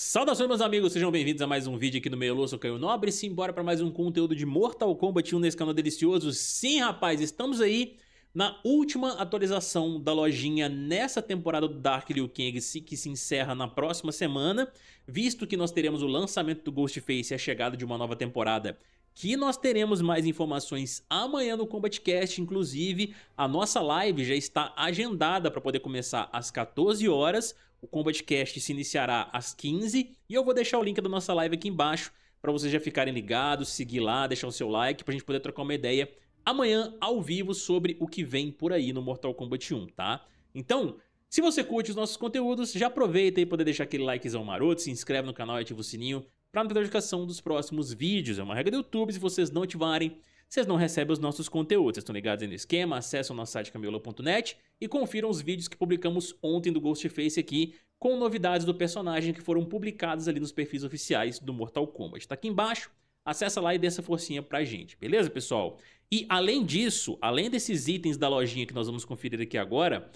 Saudações meus amigos, sejam bem-vindos a mais um vídeo aqui no Meio Louço, eu Caio Nobre, simbora para mais um conteúdo de Mortal Kombat 1 nesse canal delicioso. Sim, rapaz, estamos aí na última atualização da lojinha nessa temporada do Dark Liu Kang, que se encerra na próxima semana, visto que nós teremos o lançamento do Ghostface e a chegada de uma nova temporada que nós teremos mais informações amanhã no CombatCast, inclusive a nossa live já está agendada para poder começar às 14 horas, o Combat Cast se iniciará às 15 e eu vou deixar o link da nossa live aqui embaixo para vocês já ficarem ligados, seguir lá, deixar o seu like para a gente poder trocar uma ideia amanhã ao vivo sobre o que vem por aí no Mortal Kombat 1, tá? Então, se você curte os nossos conteúdos, já aproveita aí poder deixar aquele likezão maroto, se inscreve no canal e ativa o sininho para não perder notificação dos próximos vídeos. É uma regra do YouTube, se vocês não ativarem, vocês não recebem os nossos conteúdos. Vocês estão ligados aí no esquema? Acessem o nosso site camilo.net e confiram os vídeos que publicamos ontem do Ghostface aqui, com novidades do personagem que foram publicadas ali nos perfis oficiais do Mortal Kombat. Tá aqui embaixo. Acessa lá e dê essa forcinha pra gente, beleza, pessoal? E além disso, além desses itens da lojinha que nós vamos conferir aqui agora,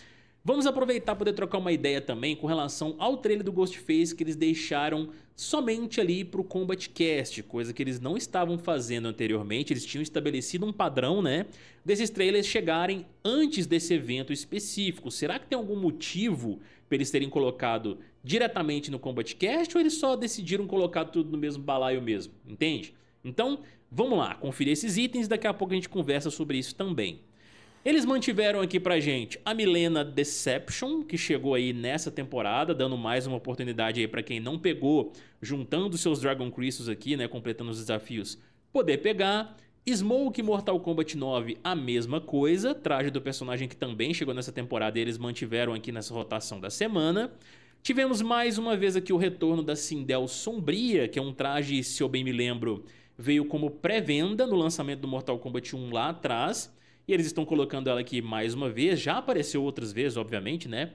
Vamos aproveitar para poder trocar uma ideia também com relação ao trailer do Ghostface que eles deixaram somente ali para o Combat Cast, coisa que eles não estavam fazendo anteriormente, eles tinham estabelecido um padrão, né, desses trailers chegarem antes desse evento específico. Será que tem algum motivo para eles terem colocado diretamente no Combat Cast ou eles só decidiram colocar tudo no mesmo balaio mesmo, entende? Então, vamos lá, conferir esses itens, daqui a pouco a gente conversa sobre isso também. Eles mantiveram aqui pra gente a Milena Deception, que chegou aí nessa temporada, dando mais uma oportunidade aí para quem não pegou, juntando seus Dragon Crystals aqui, né, completando os desafios, poder pegar. Smoke Mortal Kombat 9, a mesma coisa, traje do personagem que também chegou nessa temporada e eles mantiveram aqui nessa rotação da semana. Tivemos mais uma vez aqui o retorno da Sindel Sombria, que é um traje, se eu bem me lembro, veio como pré-venda no lançamento do Mortal Kombat 1 lá atrás. E eles estão colocando ela aqui mais uma vez, já apareceu outras vezes, obviamente, né?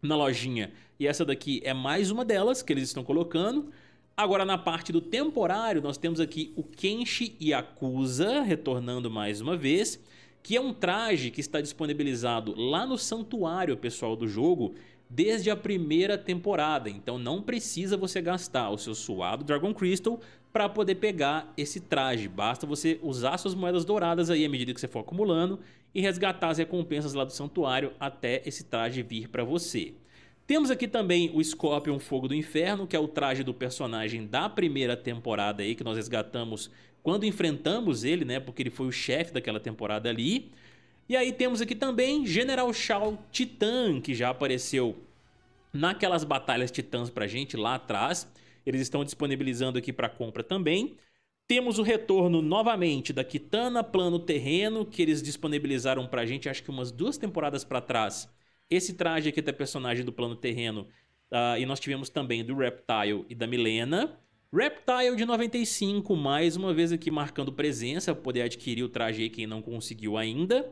Na lojinha. E essa daqui é mais uma delas que eles estão colocando. Agora na parte do temporário, nós temos aqui o Kenshi Yakuza retornando mais uma vez, que é um traje que está disponibilizado lá no santuário pessoal do jogo desde a primeira temporada, então não precisa você gastar o seu suado Dragon Crystal para poder pegar esse traje. Basta você usar suas moedas douradas aí à medida que você for acumulando e resgatar as recompensas lá do santuário até esse traje vir para você. Temos aqui também o Scorpion Fogo do Inferno, que é o traje do personagem da primeira temporada aí que nós resgatamos quando enfrentamos ele, né? Porque ele foi o chefe daquela temporada ali. E aí temos aqui também General Shao Titan, que já apareceu naquelas batalhas titãs pra gente lá atrás eles estão disponibilizando aqui para compra também. Temos o retorno novamente da Kitana, Plano Terreno, que eles disponibilizaram para a gente, acho que umas duas temporadas para trás. Esse traje aqui da personagem do Plano Terreno. Uh, e nós tivemos também do Reptile e da Milena. Reptile de 95, mais uma vez aqui marcando presença, poder adquirir o traje aí quem não conseguiu ainda.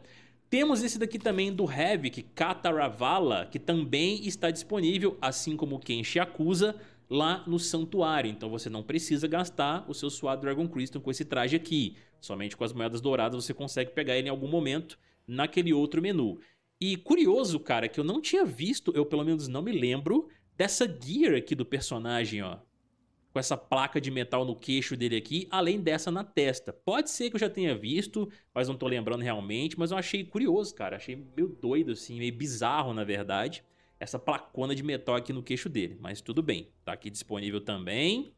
Temos esse daqui também do Havoc, Kataravala, que também está disponível, assim como Kenshi Akusa, lá no santuário. Então você não precisa gastar o seu suado Dragon Crystal com esse traje aqui. Somente com as moedas douradas você consegue pegar ele em algum momento naquele outro menu. E curioso, cara, que eu não tinha visto, eu pelo menos não me lembro, dessa gear aqui do personagem, ó. Com essa placa de metal no queixo dele aqui, além dessa na testa. Pode ser que eu já tenha visto, mas não tô lembrando realmente, mas eu achei curioso, cara. Achei meio doido, assim, meio bizarro, na verdade essa placona de metal aqui no queixo dele, mas tudo bem. Tá aqui disponível também,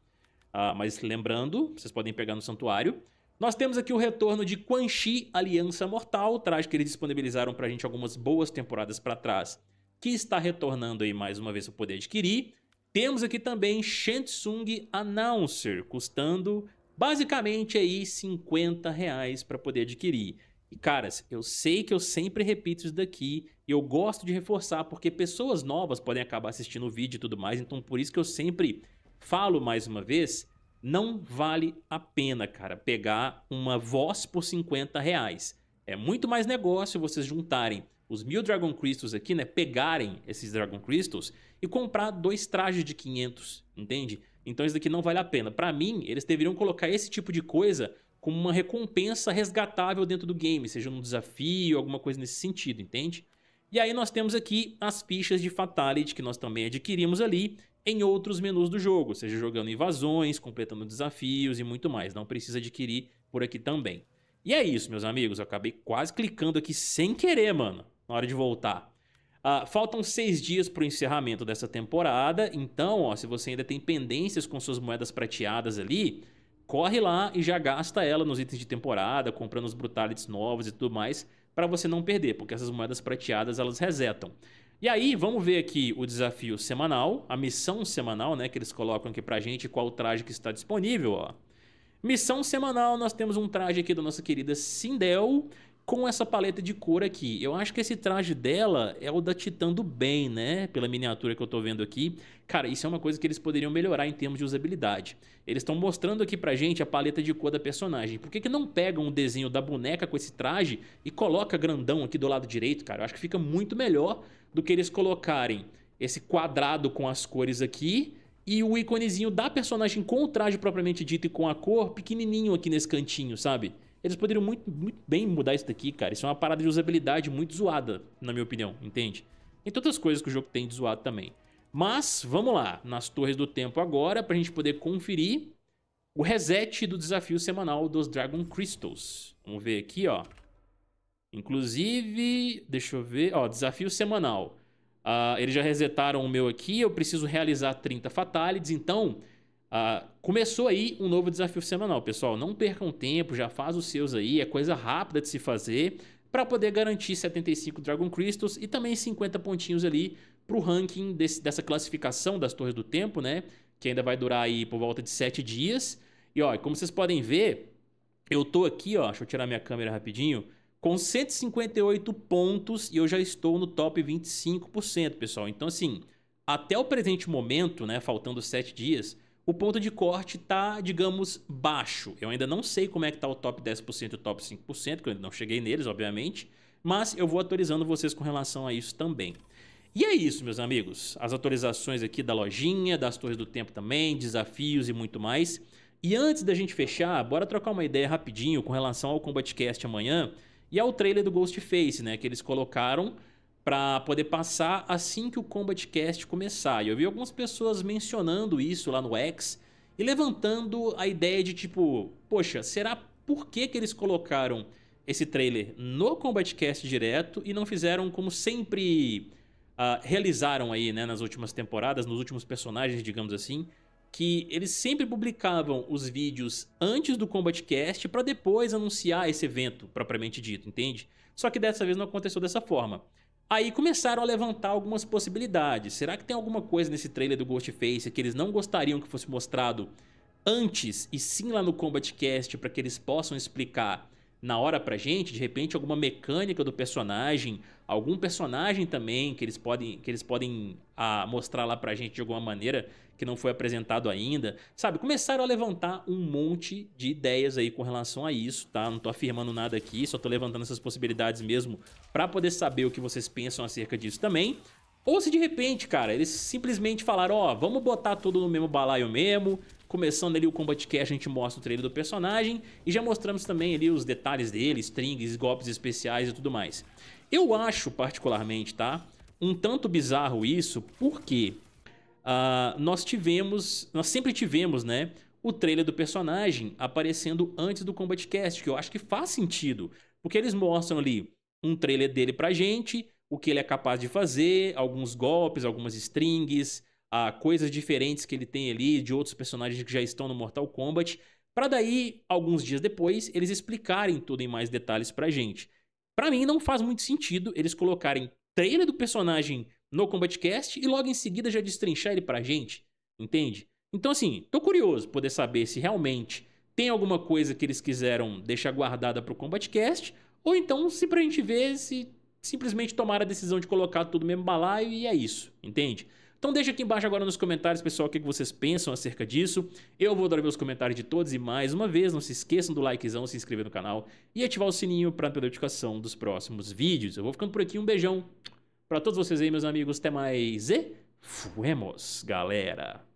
ah, mas lembrando, vocês podem pegar no santuário. Nós temos aqui o retorno de Quan Chi Aliança Mortal, traje que eles disponibilizaram pra gente algumas boas temporadas para trás, que está retornando aí mais uma vez para poder adquirir. Temos aqui também Shensung Announcer, custando basicamente aí 50 reais para poder adquirir. E, caras, eu sei que eu sempre repito isso daqui e eu gosto de reforçar, porque pessoas novas podem acabar assistindo o vídeo e tudo mais, então por isso que eu sempre falo mais uma vez, não vale a pena, cara, pegar uma voz por 50 reais. É muito mais negócio vocês juntarem os mil Dragon Crystals aqui, né? Pegarem esses Dragon Crystals e comprar dois trajes de 500, entende? Então isso daqui não vale a pena. Para mim, eles deveriam colocar esse tipo de coisa como uma recompensa resgatável dentro do game, seja um desafio, alguma coisa nesse sentido, entende? E aí nós temos aqui as fichas de Fatality que nós também adquirimos ali em outros menus do jogo, seja jogando invasões, completando desafios e muito mais. Não precisa adquirir por aqui também. E é isso, meus amigos. Eu acabei quase clicando aqui sem querer, mano, na hora de voltar. Ah, faltam seis dias para o encerramento dessa temporada, então ó, se você ainda tem pendências com suas moedas prateadas ali, corre lá e já gasta ela nos itens de temporada, comprando os brutalities novos e tudo mais, para você não perder, porque essas moedas prateadas elas resetam. E aí, vamos ver aqui o desafio semanal, a missão semanal, né, que eles colocam aqui pra gente, qual traje que está disponível, ó. Missão semanal, nós temos um traje aqui da nossa querida Sindel, com essa paleta de cor aqui. Eu acho que esse traje dela é o da Titã do Bem, né? Pela miniatura que eu tô vendo aqui. Cara, isso é uma coisa que eles poderiam melhorar em termos de usabilidade. Eles estão mostrando aqui pra gente a paleta de cor da personagem. Por que, que não pegam o desenho da boneca com esse traje e coloca grandão aqui do lado direito, cara? Eu acho que fica muito melhor do que eles colocarem esse quadrado com as cores aqui e o íconezinho da personagem com o traje propriamente dito e com a cor pequenininho aqui nesse cantinho, sabe? Eles poderiam muito, muito bem mudar isso daqui, cara. Isso é uma parada de usabilidade muito zoada, na minha opinião, entende? Em todas as coisas que o jogo tem de zoado também. Mas, vamos lá, nas Torres do Tempo agora, pra gente poder conferir o reset do desafio semanal dos Dragon Crystals. Vamos ver aqui, ó. Inclusive, deixa eu ver, ó, desafio semanal. Uh, eles já resetaram o meu aqui, eu preciso realizar 30 fatalities, então Uh, começou aí um novo desafio semanal, pessoal. Não percam tempo, já faz os seus aí, é coisa rápida de se fazer para poder garantir 75 Dragon Crystals e também 50 pontinhos ali para o ranking desse, dessa classificação das Torres do Tempo, né? Que ainda vai durar aí por volta de 7 dias. E ó, como vocês podem ver, eu tô aqui, ó, deixa eu tirar minha câmera rapidinho, com 158 pontos e eu já estou no top 25%, pessoal. Então assim, até o presente momento, né, faltando 7 dias, o ponto de corte está, digamos, baixo. Eu ainda não sei como é que está o top 10% e o top 5%, que eu ainda não cheguei neles, obviamente, mas eu vou atualizando vocês com relação a isso também. E é isso, meus amigos. As atualizações aqui da lojinha, das torres do tempo também, desafios e muito mais. E antes da gente fechar, bora trocar uma ideia rapidinho com relação ao Combatcast amanhã e ao trailer do Ghostface, né, que eles colocaram para poder passar assim que o Combat Cast começar. E eu vi algumas pessoas mencionando isso lá no X e levantando a ideia de tipo, poxa, será por que, que eles colocaram esse trailer no Combat Cast direto e não fizeram como sempre uh, realizaram aí, né, nas últimas temporadas, nos últimos personagens, digamos assim, que eles sempre publicavam os vídeos antes do Combat Cast para depois anunciar esse evento propriamente dito, entende? Só que dessa vez não aconteceu dessa forma. Aí começaram a levantar algumas possibilidades. Será que tem alguma coisa nesse trailer do Ghostface que eles não gostariam que fosse mostrado antes e sim lá no Combat Cast para que eles possam explicar na hora pra gente, de repente alguma mecânica do personagem, algum personagem também que eles podem, que eles podem a ah, mostrar lá pra gente de alguma maneira que não foi apresentado ainda, sabe? Começaram a levantar um monte de ideias aí com relação a isso, tá? Não tô afirmando nada aqui, só tô levantando essas possibilidades mesmo para poder saber o que vocês pensam acerca disso também. Ou se de repente, cara, eles simplesmente falaram, ó, oh, vamos botar tudo no mesmo balaio mesmo, Começando ali o Combat Cast, a gente mostra o trailer do personagem e já mostramos também ali os detalhes dele, strings, golpes especiais e tudo mais. Eu acho particularmente, tá? Um tanto bizarro isso, porque uh, nós tivemos, nós sempre tivemos, né? O trailer do personagem aparecendo antes do Combat Cast, que eu acho que faz sentido, porque eles mostram ali um trailer dele pra gente, o que ele é capaz de fazer, alguns golpes, algumas strings, a coisas diferentes que ele tem ali de outros personagens que já estão no Mortal Kombat, para daí, alguns dias depois, eles explicarem tudo em mais detalhes pra gente. Para mim não faz muito sentido eles colocarem trailer do personagem no Combatcast e logo em seguida já destrinchar ele pra gente, entende? Então assim, tô curioso poder saber se realmente tem alguma coisa que eles quiseram deixar guardada pro Combatcast ou então se pra gente ver se simplesmente tomaram a decisão de colocar tudo no mesmo balaio e é isso, entende? Então deixa aqui embaixo agora nos comentários, pessoal, o que vocês pensam acerca disso. Eu vou adorar ver os comentários de todos e mais uma vez, não se esqueçam do likezão, se inscrever no canal e ativar o sininho para perder notificação dos próximos vídeos. Eu vou ficando por aqui, um beijão para todos vocês aí, meus amigos. Até mais e fuemos, galera!